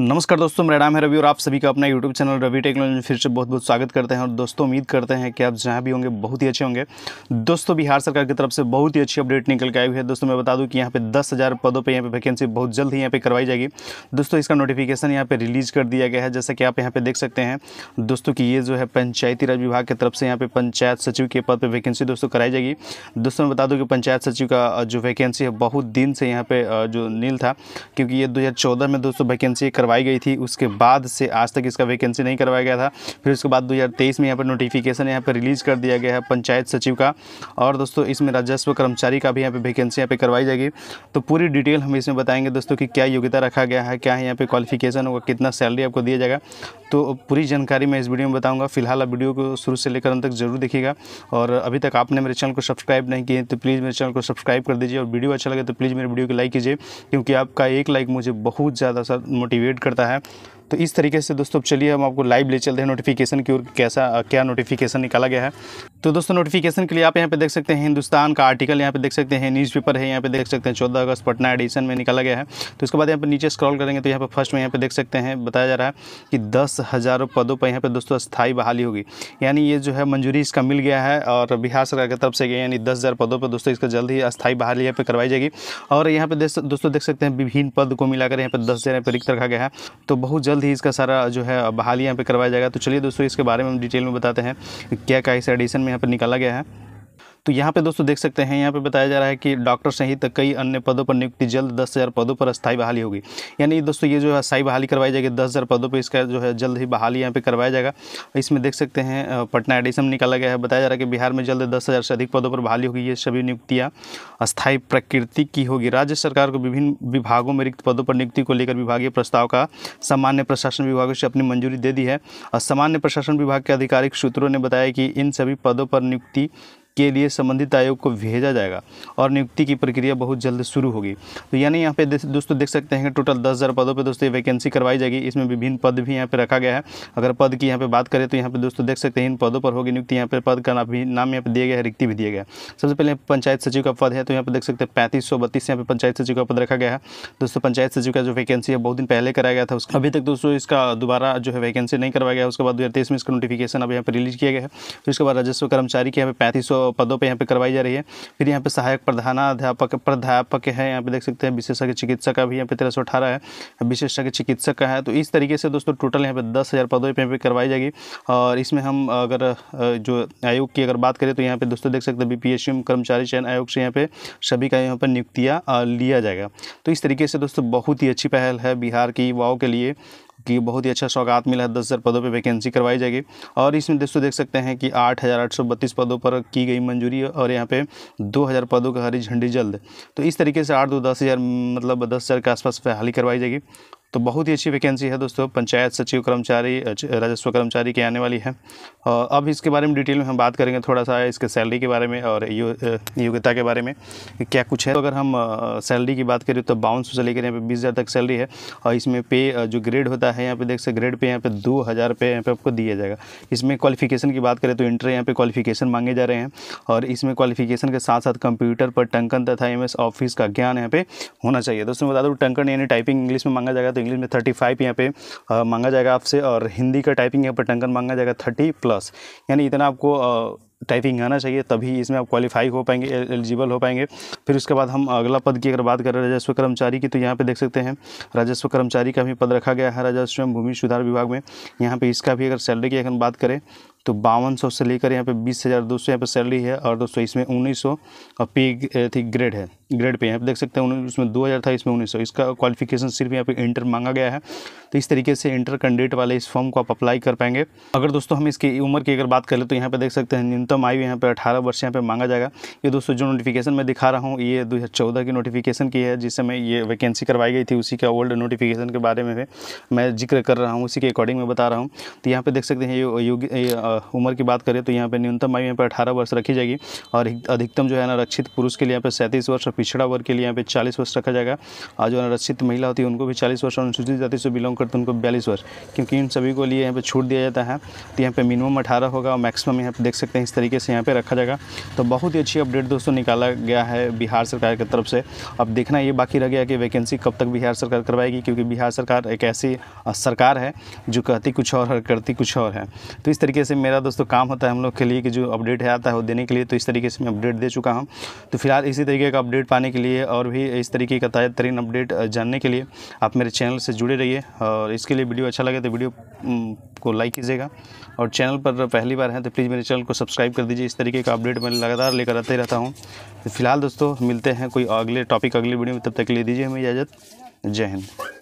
नमस्कार दोस्तों मेरा नाम है रवि और आप सभी का अपना यूट्यूब चैनल रवि टेक्नोलॉजी फिर से बहुत बहुत स्वागत करते हैं और दोस्तों उम्मीद करते हैं कि आप जहाँ भी होंगे बहुत ही अच्छे होंगे दोस्तों बिहार सरकार की तरफ से बहुत ही अच्छी अपडेट निकल के आई हुई है दोस्तों मैं बता दूं कि यहाँ पे दस हज़ार पदों पर यहाँ पे वैकेंसी बहुत जल्द ही यहाँ पे करवाई जाएगी दोस्तों इसका नोटिफिकेशन यहाँ पर रिलीज कर दिया गया है जैसा कि आप यहाँ पर देख सकते हैं दोस्तों की ये जो है पंचायती राज विभाग की तरफ से यहाँ पर पंचायत सचिव के पद पर वैकेंसी दोस्तों कराई जाएगी दोस्तों मैं बता दूँ कि पंचायत सचिव का जो वैकेंसी है बहुत दिन से यहाँ पर जो नील था क्योंकि ये दो में दोस्तों वैकेंसी करवाई गई थी उसके बाद से आज तक इसका वैकेंसी नहीं करवाया गया था फिर उसके बाद 2023 में यहाँ पर नोटिफिकेशन यहाँ पर रिलीज़ कर दिया गया है पंचायत सचिव का और दोस्तों इसमें राजस्व कर्मचारी का भी यहाँ पर वैकेंसी यहाँ पर करवाई जाएगी तो पूरी डिटेल हम इसमें बताएंगे दोस्तों कि क्या योग्यता रखा गया है क्या है यहाँ पर क्वालिफिकेशन होगा कितना सैलरी आपको दिया जाएगा तो पूरी जानकारी मैं इस वीडियो में बताऊँगा फिलहाल आप वीडियो को शुरू से लेकर अंत तक जरूर देखिएगा और अभी तक आपने मेरे चैनल को सब्सक्राइब नहीं किए तो प्लीज़ मेरे चैनल को सब्सक्राइब कर दीजिए और वीडियो अच्छा लगे तो प्लीज़ मेरे वीडियो को लाइक कीजिए क्योंकि आपका एक लाइक मुझे बहुत ज़्यादा सर मोटिवेट क्रिएट करता है तो इस तरीके से दोस्तों चलिए हम आपको लाइव ले चलते हैं नोटिफिकेशन की ओर कैसा क्या नोटिफिकेशन निकाला गया है तो दोस्तों नोटिफिकेशन के लिए आप यहाँ पे देख सकते हैं हिंदुस्तान का आर्टिकल यहाँ पे देख सकते हैं न्यूज़पेपर है यहाँ पे देख सकते हैं चौदह अगस्त पटना एडिशन में निकाला गया है तो उसके बाद यहाँ पर नीचे स्क्रॉल करेंगे तो यहाँ पर फर्स्ट में यहाँ पर देख सकते हैं बताया जा रहा है कि दस हज़ारों पदों पर यहाँ पर दोस्तों स्थायी बहाली होगी यानी ये जो है मंजूरी इसका मिल गया है और बिहार सरकार की तरफ से यानी दस हज़ार पदों पर दोस्तों इसका जल्द ही अस्थायी बहाली यहाँ पर करवाई जाएगी और यहाँ पर दोस्तों देख सकते हैं विभिन्न पद को मिलाकर यहाँ पर दस हज़ार यहाँ पर रिक्त रखा गया है तो बहुत जल्द जल्द ही इसका सारा जो है बहाली यहाँ पर करवाया जाएगा तो चलिए दोस्तों इसके बारे में हम डिटेल में बताते हैं क्या क्या इस एडिशन में यहाँ पर निकाला गया है तो यहाँ पे दोस्तों देख सकते हैं यहाँ पे बताया जा रहा है कि डॉक्टर सहित कई अन्य पदों पर नियुक्ति जल्द दस हज़ार पदों पर अस्थायी बहाली होगी यानी दोस्तों ये जो है स्थायी बहाली करवाई जाएगी दस हज़ार पदों पर इसका जो है जल्द ही बहाली यहाँ पर करवाया जाएगा इसमें देख सकते हैं पटना एडिशन निकाला गया है बताया जा रहा है कि बिहार में जल्द दस से अधिक पदों पर बहाली होगी ये सभी नियुक्तियाँ अस्थायी प्रकृति की होगी राज्य सरकार को विभिन्न विभागों में रिक्त पदों पर नियुक्ति को लेकर विभागीय प्रस्ताव का सामान्य प्रशासन विभाग से अपनी मंजूरी दे दी है और सामान्य प्रशासन विभाग के आधिकारिक सूत्रों ने बताया कि इन सभी पदों पर नियुक्ति के लिए संबंधित आयोग को भेजा जाएगा और नियुक्ति की प्रक्रिया बहुत जल्द शुरू होगी तो यानी यहाँ पे दोस्तों देख सकते हैं कि टोटल दस हज़ार पदों पर दोस्तों ये वैकेंसी करवाई जाएगी इसमें विभिन्न पद भी यहाँ पे रखा गया है अगर पद की यहाँ पे बात करें तो यहाँ पे दोस्तों देख सकते हैं इन पदों पर होगी नियुक्ति यहाँ पर पद का भी नाम यहाँ पर दिया गया है रिक्ति भी दिया गया सबसे पहले पंचायत सचिव का पद है तो यहाँ पर देख सकते हैं पैंतीस सौ बत्तीस यहाँ पर पंचायत सचिव का पद रखा गया है दोस्तों पंचायत सचिव का जो वैकेंसी है बहुत दिन पहले कराया गया था उसका अभी तक दोस्तों इसका दोबारा जो है वैकेंसी नहीं करवाया गया उसके बाद दो में इसका नोटिफिकेशन अब यहाँ पर रिलीज किया गया है फिर उसके बाद राजस्व कर्मचारी के यहाँ पे पैंतीस सौ पदों पे यहाँ पे करवाई जा रही है फिर यहाँ पे सहायक प्रधानाध्यापक प्राध्यापक है यहाँ पे देख सकते हैं विशेषज्ञ चिकित्सक का भी यहाँ पे तेरह सौ अठारह है विशेषज्ञ चिकित्सक का है तो इस तरीके से दोस्तों टोटल यहाँ पे दस हज़ार पदों पर यहाँ पे करवाई जाएगी और इसमें हम अगर जो आयोग की अगर बात करें तो यहाँ पे दोस्तों देख सकते हैं बी कर्मचारी चयन आयोग से यहाँ पे सभी का यहाँ पर नियुक्तियाँ लिया जाएगा तो इस तरीके से दोस्तों बहुत ही अच्छी पहल है बिहार की युवाओं के लिए कि बहुत ही अच्छा सौगात मिला है दस हज़ार पदों पर वैकेंसी करवाई जाएगी और इसमें दोस्तों देख सकते हैं कि आठ हज़ार आठ सौ बत्तीस पदों पर की गई मंजूरी और यहाँ पे दो हज़ार पदों का हरी झंडी जल्द तो इस तरीके से आठ दो दस हज़ार मतलब दस हज़ार के आसपास बहाली करवाई जाएगी तो बहुत ही अच्छी वैकेंसी है दोस्तों पंचायत सचिव कर्मचारी राजस्व कर्मचारी की आने वाली है और अब इसके बारे में डिटेल में हम बात करेंगे थोड़ा सा इसके सैलरी के बारे में और योग्यता के बारे में क्या कुछ है तो अगर हम सैलरी की बात करें तो बाउंस से लेकर यहाँ पे बीस हज़ार तक सैलरी है और इसमें पे जो ग्रेड होता है यहाँ पे देख सकते ग्रेड पे यहाँ पे दो हज़ार रुपये यहाँ पे आपको दिया जाएगा इसमें क्वालिफिकेशन की बात करें तो इंटर यहाँ पे क्वालिफिकेशन मांगे जा रहे हैं और इसमें क्वालिफिकेशन के साथ साथ कंप्यूटर पर टंकन तथा एम ऑफिस का ज्ञान यहाँ पे होना चाहिए दोस्तों बता दूँ टंकन यानी टाइपिंग इंग्लिश में मांगा जाएगा तो इंग्लिश में थर्टी फाइव यहाँ पे मांगा जाएगा आपसे और हिंदी का टाइपिंग यहाँ पर टंकन मांगा जाएगा थर्टी प्लस यानी इतना आपको टाइपिंग आना चाहिए तभी इसमें आप क्वालिफाई हो पाएंगे एलिजिबल हो पाएंगे फिर उसके बाद हम अगला पद की अगर बात करें राजस्व कर्मचारी की तो यहाँ पे देख सकते हैं राजस्व कर्मचारी का भी पद रखा गया है राजस्व एवं भूमि सुधार विभाग में यहाँ पे इसका भी अगर सैलरी की अगर बात करें तो बावन सौ से लेकर यहाँ पे बीस हज़ार दो सौ यहाँ पर सैलरी है और दोस्तों इसमें उन्नीस सौ और पे थी ग्रेड है ग्रेड पे यहाँ पे देख सकते हैं उसमें दो हज़ार था इसमें उन्नीस सौ इसका क्वालिफिकेशन सिर्फ यहाँ पे इंटर मांगा गया है तो इस तरीके से इंटर कैंडिडेट वाले इस फॉर्म को आप अप्लाई कर पाएंगे अगर दोस्तों हम इसकी उम्र की अगर बात करें तो यहाँ पर देख सकते हैं न्यूनतम आयु यहाँ पर अठारह वर्ष यहाँ पर मांगा जाएगा ये दोस्तों जो नोटिफिकेशन मैं दिखा रहा हूँ ये दो की नोटिफिकेशन की है जिस समय ये वैकेंसी करवाई गई थी उसी का ओल्ड नोटिफिकेशन के बारे में मैं जिक्र कर रहा हूँ उसी के अकॉर्डिंग में बता रहा हूँ तो यहाँ पर देख सकते हैं योग्य उम्र की बात करें तो यहाँ पे न्यूनतम आयु यहाँ पे अठारह वर्ष रखी जाएगी और अधिकतम जो है ना रक्षित पुरुष के लिए यहाँ पे सैंतीस वर्ष और पिछड़ा वर्ग के लिए यहाँ पे चालीस वर्ष रखा जाएगा और जो है महिला होती है उनको भी चालीस वर्ष और अनुसूचित जाति से बिलोंग करते हैं उनको बयालीस वर्ष क्योंकि इन सभी को लिए यहाँ पर छूट दिया जाता है तो यहाँ पर मिनिमम अठारह होगा और मैक्सिमम यहाँ पर देख सकते हैं इस तरीके से यहाँ पर रखा जाएगा तो बहुत ही अच्छी अपडेट दोस्तों निकाला गया है बिहार सरकार की तरफ से अब देखना ये बाकी रह गया कि वैकेंसी कब तक बिहार सरकार करवाएगी क्योंकि बिहार सरकार एक ऐसी सरकार है जो कहती कुछ और हर करती कुछ और है तो इस तरीके से मेरा दोस्तों तो काम होता है हम लोग के लिए कि जो अपडेट है आता है वो देने के लिए तो इस तरीके से मैं अपडेट दे चुका हूँ तो फिलहाल इसी तरीके का अपडेट पाने के लिए और भी इस तरीके का ताज़ा तरीन अपडेट जानने के लिए आप मेरे चैनल से जुड़े रहिए और इसके लिए वीडियो अच्छा लगे तो वीडियो को लाइक कीजिएगा और चैनल पर पहली बार हैं तो प्लीज़ मेरे चैनल को सब्सक्राइब कर दीजिए इस तरीके का अपडेट मैं लगातार लेकर आते रहता हूँ तो फिलहाल दोस्तों मिलते हैं कोई अगले टॉपिक अगले वीडियो में तब तक के लिए दीजिए हमें इजाज़त जय हिंद